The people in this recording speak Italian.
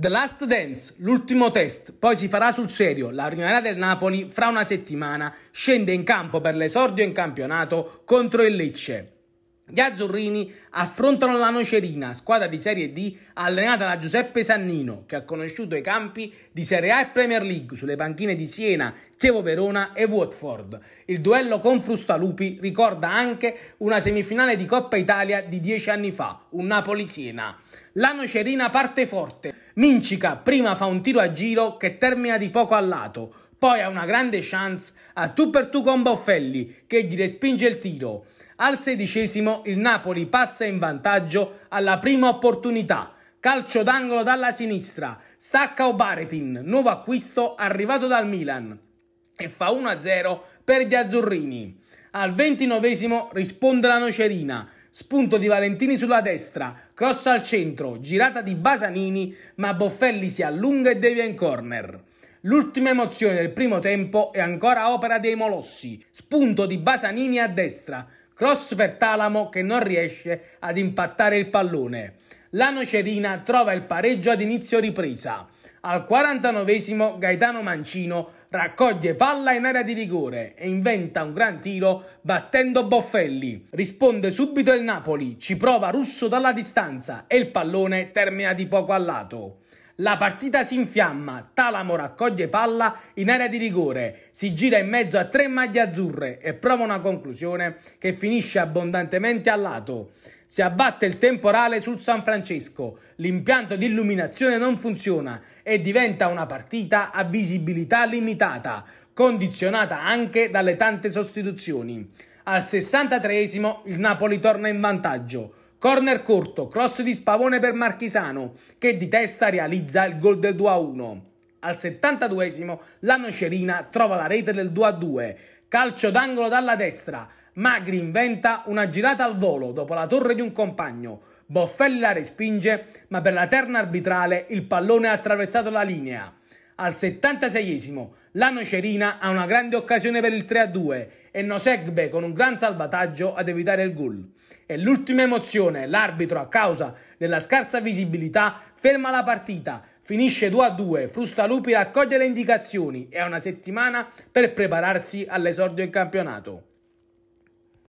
The Last Dance, l'ultimo test, poi si farà sul serio. La primavera del Napoli fra una settimana scende in campo per l'esordio in campionato contro il Lecce. Gli azzurrini affrontano la Nocerina, squadra di Serie D allenata da Giuseppe Sannino, che ha conosciuto i campi di Serie A e Premier League sulle panchine di Siena, Chievo Verona e Watford. Il duello con Frustalupi ricorda anche una semifinale di Coppa Italia di dieci anni fa, un Napoli-Siena. La Nocerina parte forte. Mincica prima fa un tiro a giro che termina di poco a lato. Poi ha una grande chance a tu per tu con Boffelli che gli respinge il tiro. Al sedicesimo il Napoli passa in vantaggio alla prima opportunità. Calcio d'angolo dalla sinistra. Stacca Obaretin, nuovo acquisto arrivato dal Milan. E fa 1-0 per gli azzurrini. Al ventinovesimo risponde la Nocerina Spunto di Valentini sulla destra, cross al centro, girata di Basanini, ma Boffelli si allunga e devia in corner. L'ultima emozione del primo tempo è ancora opera dei Molossi. Spunto di Basanini a destra, cross per Talamo che non riesce ad impattare il pallone la Nocerina trova il pareggio ad inizio ripresa. Al 49 Gaetano Mancino raccoglie palla in area di rigore e inventa un gran tiro battendo Boffelli. Risponde subito il Napoli, ci prova Russo dalla distanza e il pallone termina di poco a lato. La partita si infiamma, Talamo raccoglie palla in area di rigore, si gira in mezzo a tre maglie azzurre e prova una conclusione che finisce abbondantemente a lato. Si abbatte il temporale sul San Francesco, l'impianto di illuminazione non funziona e diventa una partita a visibilità limitata, condizionata anche dalle tante sostituzioni. Al 63esimo il Napoli torna in vantaggio. Corner corto, cross di Spavone per Marchisano, che di testa realizza il gol del 2-1. Al 72esimo la Nocerina trova la rete del 2-2. Calcio d'angolo dalla destra, Magri inventa una girata al volo dopo la torre di un compagno. Boffelli la respinge, ma per la terna arbitrale il pallone ha attraversato la linea. Al 76esimo la Nocerina ha una grande occasione per il 3-2 e Nosegbe con un gran salvataggio ad evitare il gol. E l'ultima emozione, l'arbitro a causa della scarsa visibilità ferma la partita, finisce 2-2, Frustalupi raccoglie le indicazioni e ha una settimana per prepararsi all'esordio in campionato.